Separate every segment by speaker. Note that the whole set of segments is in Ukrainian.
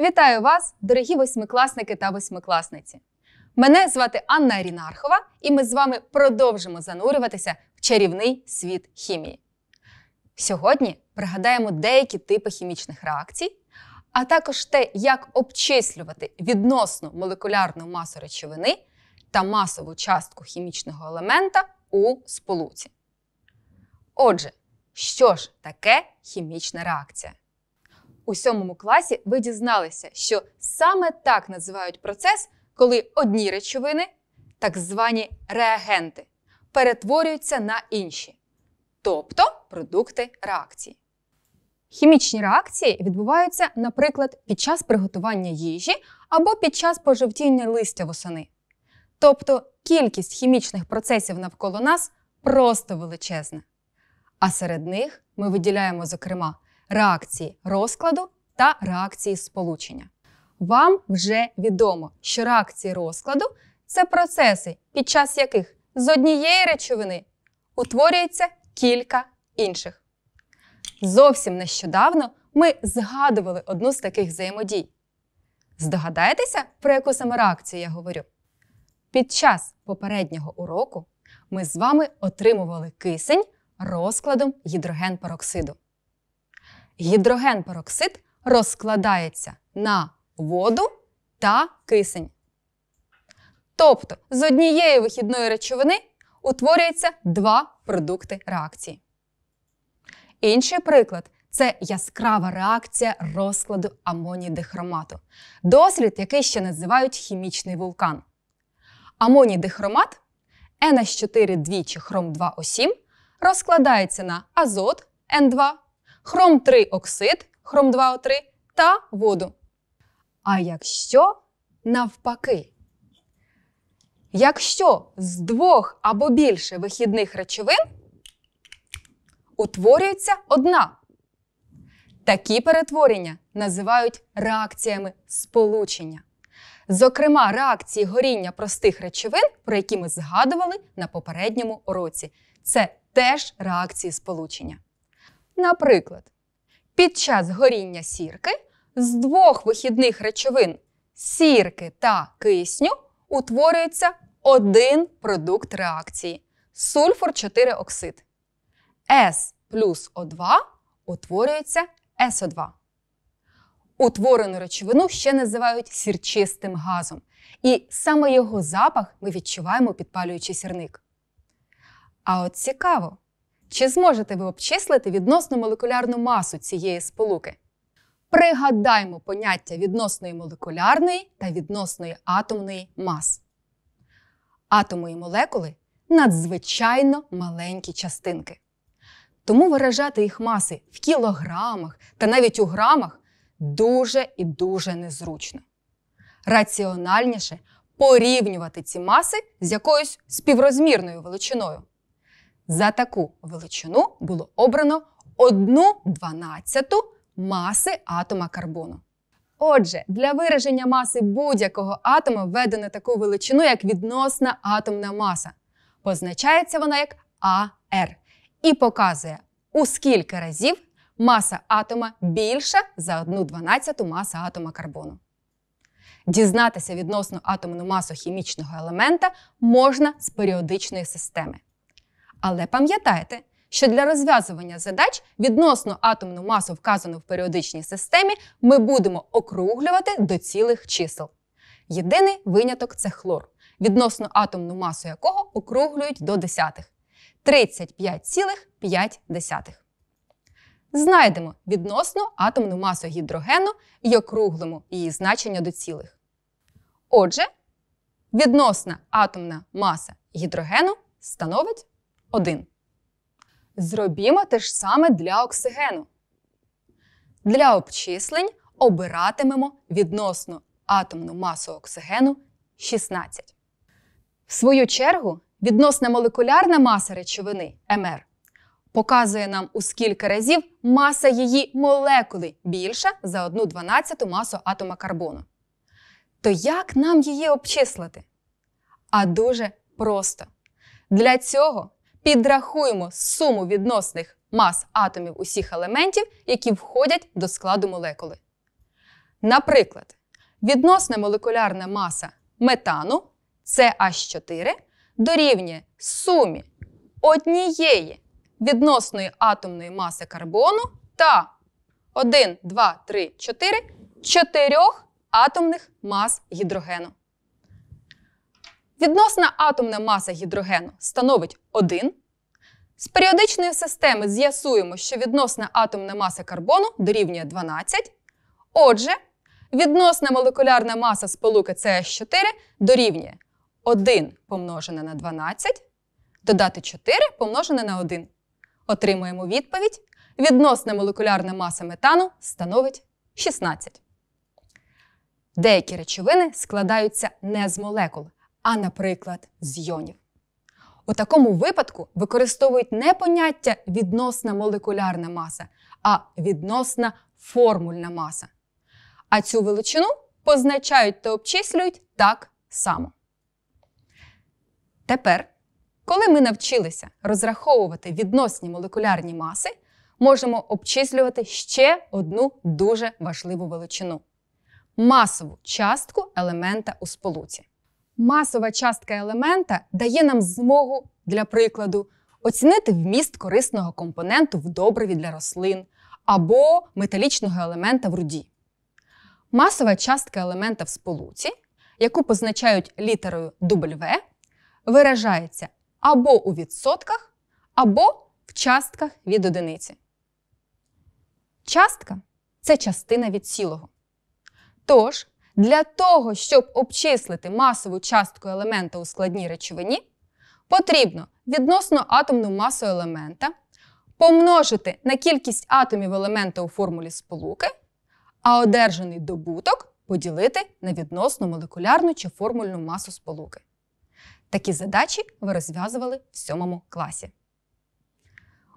Speaker 1: Вітаю вас, дорогі восьмикласники та восьмикласниці! Мене звати Анна Рінархова, і ми з вами продовжимо занурюватися в чарівний світ хімії. Сьогодні пригадаємо деякі типи хімічних реакцій, а також те, як обчислювати відносну молекулярну масу речовини та масову частку хімічного елемента у сполуці. Отже, що ж таке хімічна реакція? У сьомому класі ви дізналися, що саме так називають процес, коли одні речовини, так звані реагенти, перетворюються на інші, тобто продукти реакції. Хімічні реакції відбуваються, наприклад, під час приготування їжі або під час пожовтіння листя восени. Тобто кількість хімічних процесів навколо нас просто величезна. А серед них ми виділяємо, зокрема, реакції розкладу та реакції сполучення. Вам вже відомо, що реакції розкладу це процеси, під час яких з однієї речовини утворюється кілька інших. Зовсім нещодавно ми згадували одну з таких взаємодій. Здогадаєтеся, про яку саме реакцію я говорю? Під час попереднього уроку ми з вами отримували кисень розкладом гідрогенпероксиду гідрогенпероксид розкладається на воду та кисень. Тобто з однієї вихідної речовини утворюється два продукти реакції. Інший приклад це яскрава реакція розкладу амонідихромату. Дослід, який ще називають хімічний вулкан. Амонідихромат nh 4 чи хром 2 о 7 розкладається на азот Н2 хром 3 оксид, хром 2 О3 та воду. А якщо навпаки, якщо з двох або більше вихідних речовин утворюється одна, такі перетворення називають реакціями сполучення. Зокрема, реакції горіння простих речовин, про які ми згадували на попередньому уроці. Це теж реакції сполучення. Наприклад, під час горіння сірки з двох вихідних речовин сірки та кисню утворюється один продукт реакції сульфур 4 оксид. С плюс О2 утворюється СО2. Утворену речовину ще називають сірчистим газом. І саме його запах ми відчуваємо, підпалюючи сірник. А от цікаво, чи зможете ви обчислити відносну молекулярну масу цієї сполуки? Пригадаймо поняття відносної молекулярної та відносної атомної мас. Атоми і молекули надзвичайно маленькі частинки. Тому виражати їх маси в кілограмах та навіть у грамах дуже і дуже незручно. Раціональніше порівнювати ці маси з якоюсь співрозмірною величиною. За таку величину було обрано 1 дванадцяту маси атома карбону. Отже, для вираження маси будь-якого атома введено таку величину, як відносна атомна маса. Позначається вона як АР і показує, у скільки разів маса атома більша за одну дванадцяту маса атома карбону. Дізнатися відносно атомну масу хімічного елемента можна з періодичної системи. Але пам'ятайте, що для розв'язування задач відносно атомну масу вказану в періодичній системі ми будемо округлювати до цілих чисел. Єдиний виняток це хлор, відносно атомну масу якого округлюють до десятих 35,5. Знайдемо відносно атомну масу гідрогену і округлимо її значення до цілих. Отже, відносна атомна маса гідрогену становить 1. Зробімо те ж саме для оксигену. Для обчислень обиратимемо відносну атомну масу оксигену 16. В свою чергу, відносна молекулярна маса речовини МР показує нам у скільки разів маса її молекули більша за 1 12 масу атома карбону. То як нам її обчислити? А дуже просто. Для цього підрахуємо суму відносних мас атомів усіх елементів, які входять до складу молекули. Наприклад, відносна молекулярна маса метану CH4 дорівнює сумі однієї відносної атомної маси карбону та 1, 2, 3, 4 чотирьох атомних мас гідрогену. Відносна атомна маса гідрогену становить 1. З періодичної системи з'ясуємо, що відносна атомна маса карбону дорівнює 12. Отже, відносна молекулярна маса сполуки ch 4 дорівнює 1 помножене на 12 додати 4 помножене на 1. Отримуємо відповідь. Відносна молекулярна маса метану становить 16. Деякі речовини складаються не з молекул, а, наприклад, з йонів. У такому випадку використовують не поняття відносна молекулярна маса, а відносна формульна маса. А цю величину позначають та обчислюють так само. Тепер, коли ми навчилися розраховувати відносні молекулярні маси, можемо обчислювати ще одну дуже важливу величину масову частку елемента у сполуці масова частка елемента дає нам змогу, для прикладу, оцінити вміст корисного компоненту в добриві для рослин або металічного елемента в руді. Масова частка елемента в сполуці, яку позначають літерою W, виражається або у відсотках, або в частках від одиниці. Частка це частина від цілого. Тож для того, щоб обчислити масову частку елемента у складній речовині, потрібно відносно атомну масу елемента помножити на кількість атомів елемента у формулі сполуки, а одержаний добуток поділити на відносну молекулярну чи формульну масу сполуки. Такі задачі ви розв'язували в 7 класі.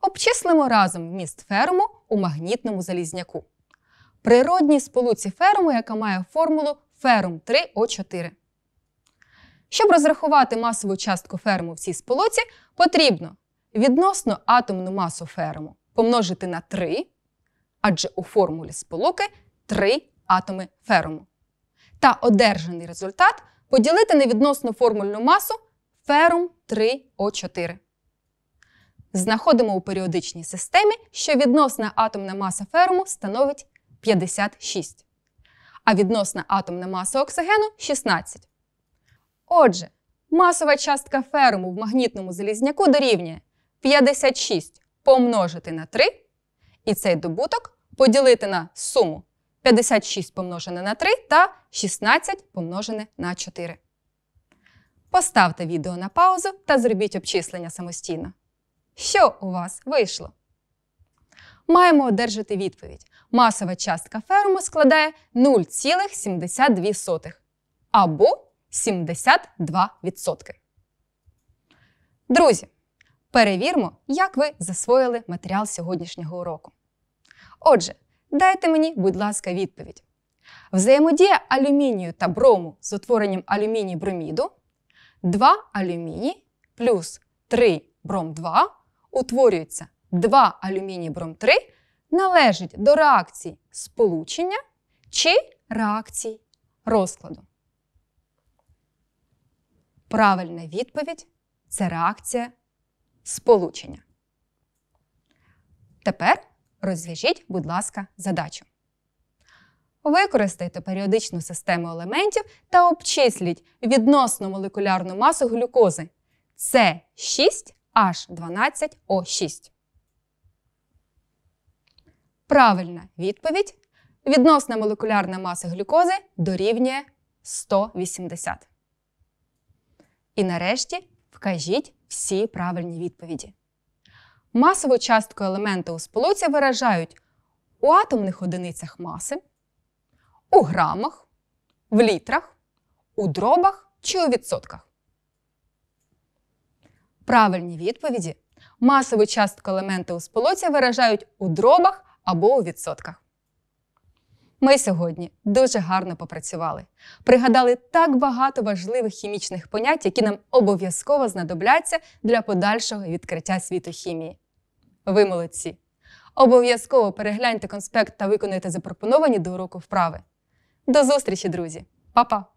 Speaker 1: Обчислимо разом міст ферму у магнітному залізняку природній сполуці ферму, яка має формулу ферум 3О4. Щоб розрахувати масову частку ферму в цій сполуці, потрібно відносно атомну масу ферму помножити на 3, адже у формулі сполуки 3 атоми ферму. Та одержаний результат поділити на відносну формульну масу ферум 3О4. Знаходимо у періодичній системі, що відносна атомна маса ферму становить 56, а відносна атомна маса оксигену 16. Отже, масова частка ферму в магнітному залізняку дорівнює 56 помножити на 3, і цей добуток поділити на суму 56 помножене на 3 та 16 помножене на 4. Поставте відео на паузу та зробіть обчислення самостійно. Що у вас вийшло? маємо одержати відповідь: масова частка ферму складає 0,72 або 72%. Друзі, перевіримо, як ви засвоїли матеріал сьогоднішнього уроку. Отже, дайте мені, будь ласка, відповідь. Взаємодія алюмінію та брому з утворенням алюміній броміду 2 алюміній плюс 3 бром 2 утворюється 2 алюмінібром 3 належить до реакції сполучення чи реакцій розкладу. Правильна відповідь це реакція сполучення. Тепер розв'яжіть, будь ласка, задачу. Використайте періодичну систему елементів та обчисліть відносно молекулярну масу глюкози. С6H12O6. Правильна відповідь: відносна молекулярна маса глюкози дорівнює 180. І нарешті вкажіть всі правильні відповіді. Масову частку елемента у сполуці виражають у атомних одиницях маси, у грамах, в літрах, у дробах чи у відсотках. Правильні відповіді масову частку елемента у сполуці виражають у дробах або у відсотках. Ми сьогодні дуже гарно попрацювали, пригадали так багато важливих хімічних понять, які нам обов'язково знадобляться для подальшого відкриття світу хімії. Ви молодці! Обов'язково перегляньте конспект та виконуйте запропоновані до уроку вправи. До зустрічі, друзі! Па-па!